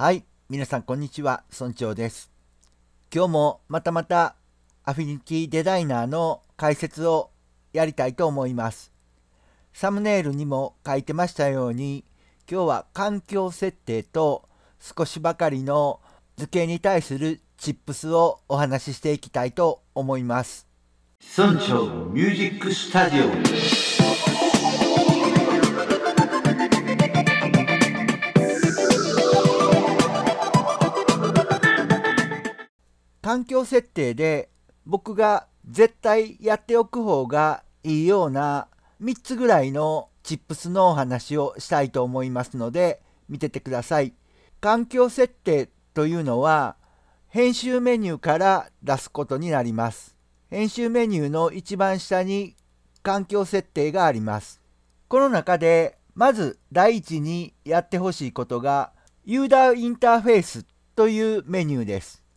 はい、皆さんこんにちは、村長です。今日もまたまたアフィニティデザイナーの解説をやりたいと思います。サムネイルにも書いてましたように、今日は環境設定と少しばかりの図形に対するチップスをお話ししていきたいと思います。村長ミュージックスタジオ境設定で僕が絶対やっておく方がいいような3つぐらいのチップスのお話をしたいと思いますので見ててください。環境設定というのは編集メニューから出すことになります。編集メニューの一番下に環境設定があります。この中でまず第一にやってほしいことがユーダーインターフェースというメニューです。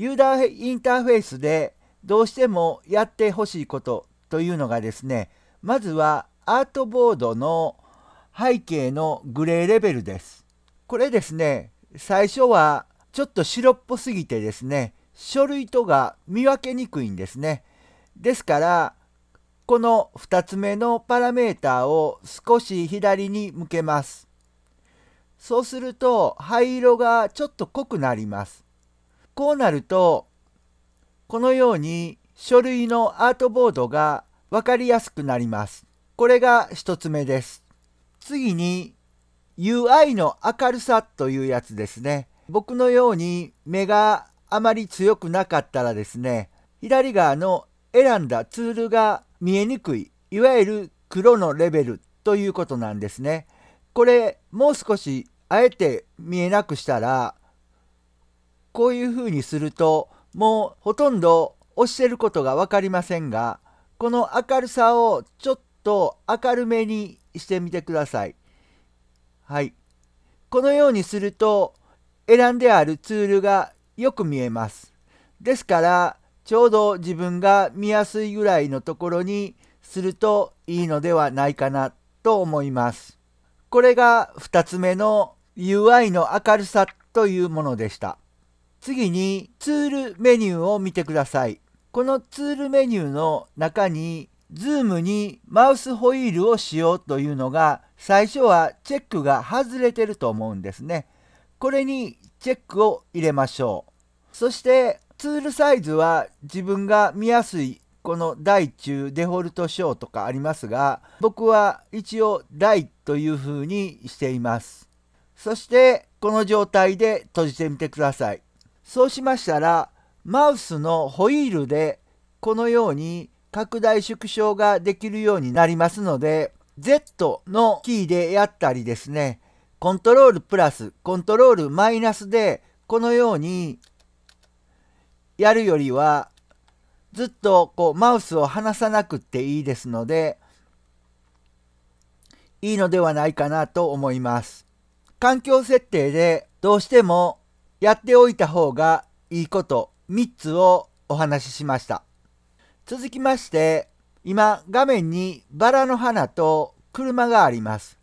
ユーザーインターフェースでどうしてもやってほしいことというのがですね、まずはアートボードの背景のグレーレベルです。これですね、最初はちょっと白っぽすぎてですね、書類とが見分けにくいんですね。ですから、この2つ目のパラメータを少し左に向けます。そうすると灰色がちょっと濃くなります。こうなるとこのように書類のアートボードが分かりやすくなります。これが1つ目です。次に UI の明るさというやつですね。僕のように目があまり強くなかったらですね、左側の選んだツールが見えにくい、いわゆる黒のレベルということなんですね。これもう少しあえて見えなくしたらこういうふうにするともうほとんど押してることが分かりませんがこの明るさをちょっと明るめにしてみてください。はい。このようにすると選んであるツールがよく見えます。ですからちょうど自分が見やすいぐらいのところにするといいのではないかなと思います。これが2つ目の UI の明るさというものでした。次にツールメニューを見てください。このツールメニューの中にズームにマウスホイールをしようというのが最初はチェックが外れてると思うんですね。これにチェックを入れましょう。そしてツールサイズは自分が見やすいこの大中デフォルト小とかありますが僕は一応大というふうにしています。そしてこの状態で閉じてみてください。そうしましたらマウスのホイールでこのように拡大縮小ができるようになりますので Z のキーでやったりですねコントロールプラスコントロールマイナスでこのようにやるよりはずっとこうマウスを離さなくっていいですのでいいのではないかなと思います。環境設定でどうしてもやっておいた方がいいこと3つをお話ししました。続きまして、今画面にバラの花と車があります。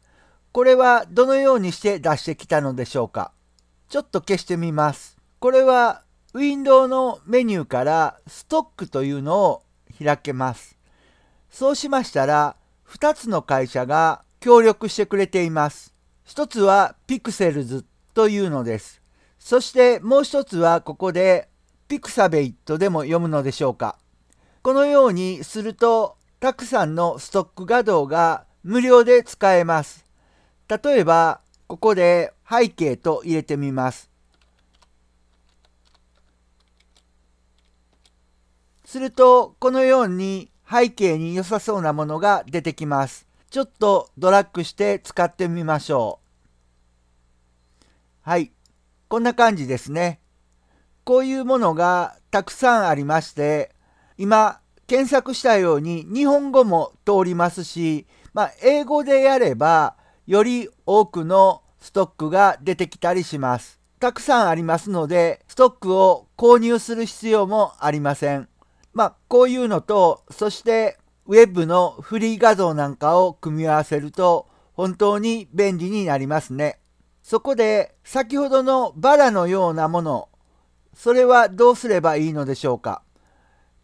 これはどのようにして出してきたのでしょうかちょっと消してみます。これはウィンドウのメニューからストックというのを開けます。そうしましたら2つの会社が協力してくれています。1つはピクセルズというのです。そしてもう一つはここでピクサベイとでも読むのでしょうか。このようにするとたくさんのストック画像が無料で使えます。例えばここで背景と入れてみます。するとこのように背景に良さそうなものが出てきます。ちょっとドラッグして使ってみましょう。はい。こんな感じですね。こういうものがたくさんありまして、今、検索したように日本語も通りますし、まあ、英語でやればより多くのストックが出てきたりします。たくさんありますので、ストックを購入する必要もありません。まあ、こういうのと、そしてウェブのフリー画像なんかを組み合わせると本当に便利になりますね。そこで先ほどのバラのようなものそれはどうすればいいのでしょうか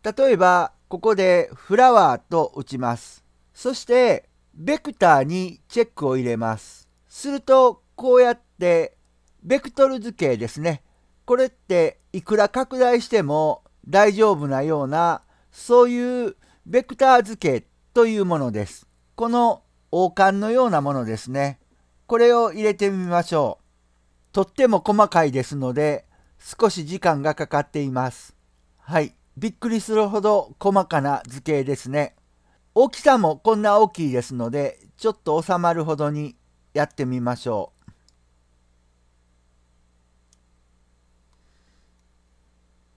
例えばここでフラワーと打ちますそしてベクターにチェックを入れますするとこうやってベクトル図形ですねこれっていくら拡大しても大丈夫なようなそういうベクター図形というものですこの王冠のようなものですねこれを入れてみましょう。とっても細かいですので、少し時間がかかっています。はい。びっくりするほど細かな図形ですね。大きさもこんな大きいですので、ちょっと収まるほどにやってみましょう。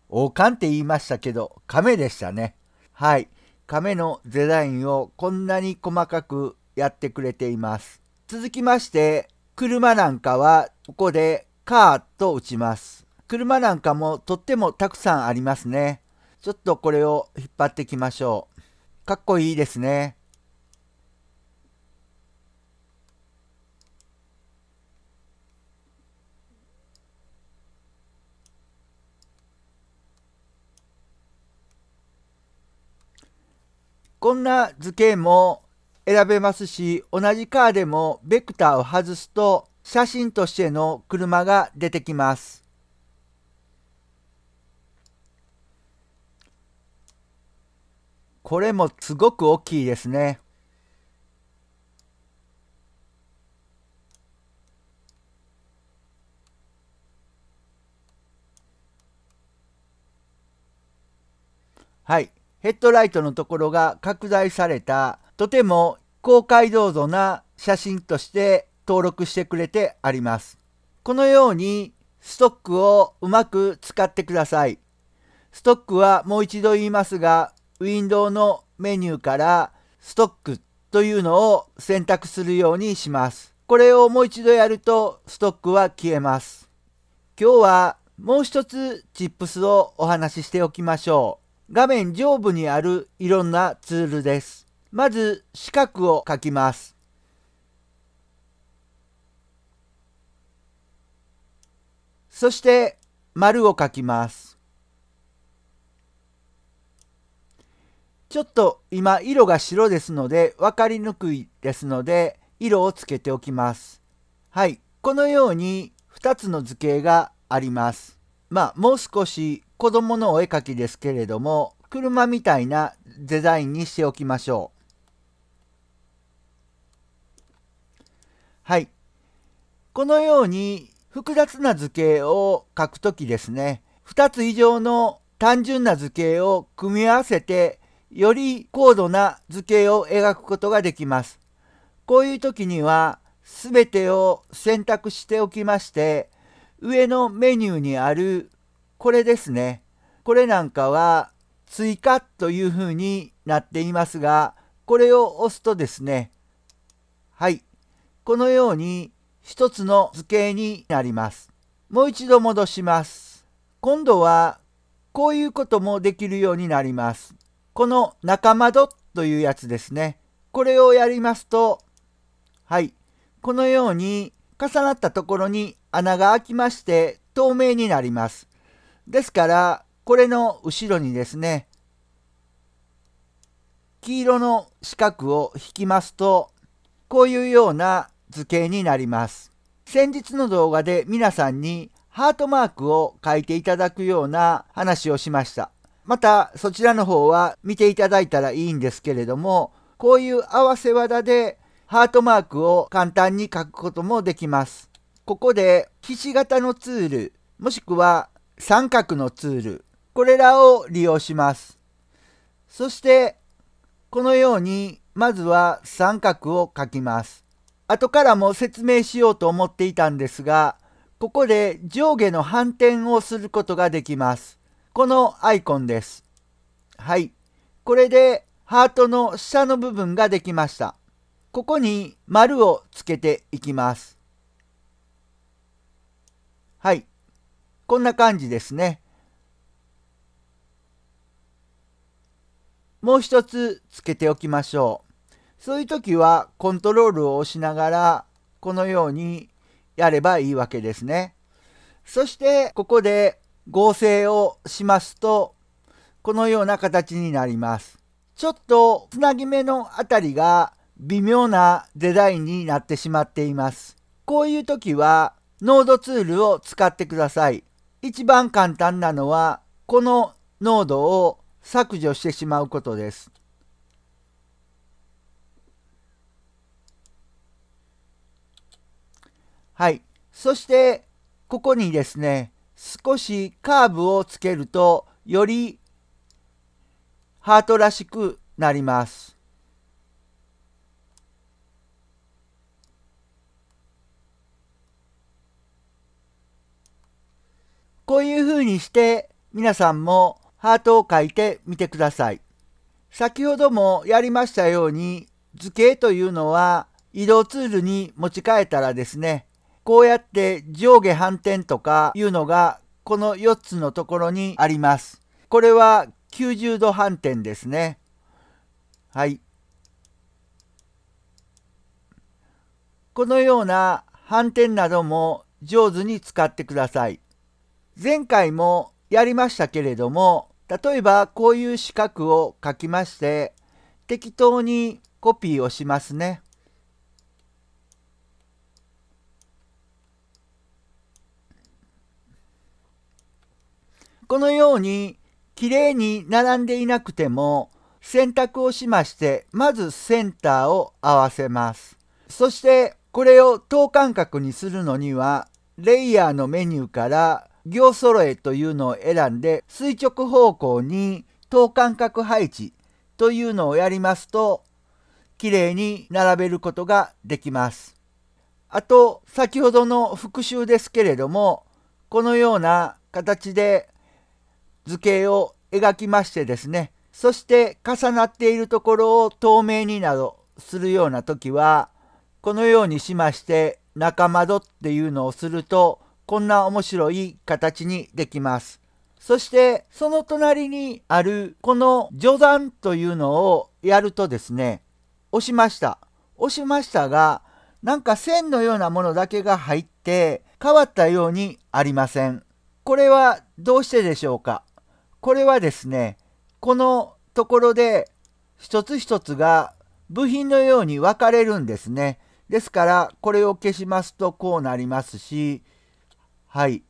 王冠って言いましたけど、亀でしたね。はい。亀のデザインをこんなに細かくやってくれています。続きまして、車なんかはここでカーと打ちます。車なんかもとってもたくさんありますね。ちょっとこれを引っ張ってきましょう。かっこいいですね。こんな図形も選べますし同じカーでもベクターを外すと写真としての車が出てきます。これもすごく大きいですね。はい。ヘッドライトのところが拡大された、とても高解像度な写真として登録してくれてあります。このようにストックをうまく使ってください。ストックはもう一度言いますが、ウィンドウのメニューからストックというのを選択するようにします。これをもう一度やるとストックは消えます。今日はもう一つチップスをお話ししておきましょう。画面上部にあるいろんなツールです。まず四角を書きます。そして丸を書きます。ちょっと今色が白ですので分かりにくいですので色をつけておきます。はい、このように2つの図形があります。まあもう少し子供のお絵描きですけれども、車みたいなデザインにしておきましょう。はい。このように複雑な図形を書くときですね、2つ以上の単純な図形を組み合わせて、より高度な図形を描くことができます。こういう時には、全てを選択しておきまして、上のメニューにあるこれですね。これなんかは追加というふうになっていますが、これを押すとですね、はい、このように一つの図形になります。もう一度戻します。今度はこういうこともできるようになります。この中窓というやつですね。これをやりますと、はい、このように重なったところに穴が開きまして透明になります。ですから、これの後ろにですね、黄色の四角を引きますと、こういうような図形になります。先日の動画で皆さんにハートマークを書いていただくような話をしました。またそちらの方は見ていただいたらいいんですけれども、こういう合わせ技でハートマークを簡単に書くこともできます。ここで、ひし形のツール、もしくは三角のツール、これらを利用します。そして、このように、まずは三角を書きます。後からも説明しようと思っていたんですが、ここで上下の反転をすることができます。このアイコンです。はい。これでハートの下の部分ができました。ここに丸をつけていきます。はい。こんな感じですね。もう一つつけておきましょう。そういう時はコントロールを押しながらこのようにやればいいわけですね。そしてここで合成をしますとこのような形になります。ちょっとつなぎ目のあたりが微妙なデザインになってしまっています。こういう時はノードツールを使ってください。一番簡単なのはこのノードを削除してしまうことです。はい。そしてここにですね少しカーブをつけるとよりハートらしくなります。こういう風にして皆さんもハートを書いてみてください。先ほどもやりましたように図形というのは移動ツールに持ち替えたらですね、こうやって上下反転とかいうのがこの4つのところにあります。これは90度反転ですね。はい。このような反転なども上手に使ってください。前回もやりましたけれども例えばこういう四角を書きまして適当にコピーをしますね。このようにきれいに並んでいなくても選択をしましてまずセンターを合わせます。そしてこれを等間隔にするのにはレイヤーのメニューから行揃えというのを選んで垂直方向に等間隔配置というのをやりますときれいに並べることができます。あと先ほどの復習ですけれどもこのような形で図形を描きましてですねそして重なっているところを透明になどするような時はこのようにしまして中窓っていうのをするとこんな面白い形にできます。そしてその隣にあるこの序算というのをやるとですね押しました押しましたがなんか線のようなものだけが入って変わったようにありません。これはどうしてでしょうかこれはですねこのところで一つ一つが部品のように分かれるんですね。ですからこれを消しますとこうなりますしはい。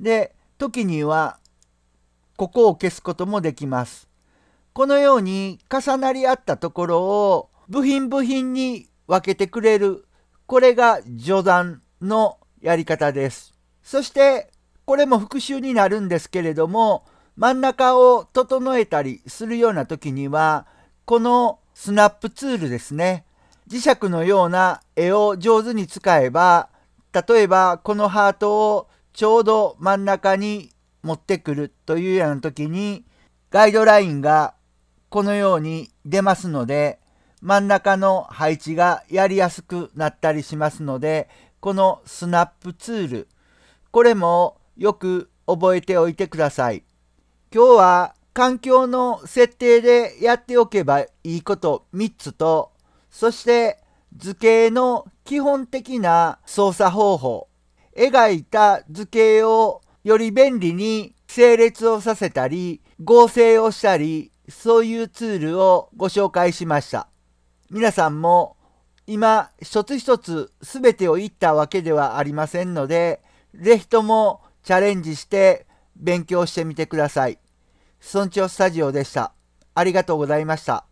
で、時には、ここを消すこともできます。このように重なり合ったところを部品部品に分けてくれる。これが序断のやり方です。そして、これも復習になるんですけれども、真ん中を整えたりするような時には、このスナップツールですね。磁石のような絵を上手に使えば、例えばこのハートをちょうど真ん中に持ってくるというような時にガイドラインがこのように出ますので真ん中の配置がやりやすくなったりしますのでこのスナップツールこれもよく覚えておいてください。今日は環境の設定でやっておけばいいこと3つとそして図形の基本的な操作方法、描いた図形をより便利に整列をさせたり、合成をしたり、そういうツールをご紹介しました。皆さんも今一つ一つ全てを言ったわけではありませんので、ぜひともチャレンジして勉強してみてください。村長スタジオでした。ありがとうございました。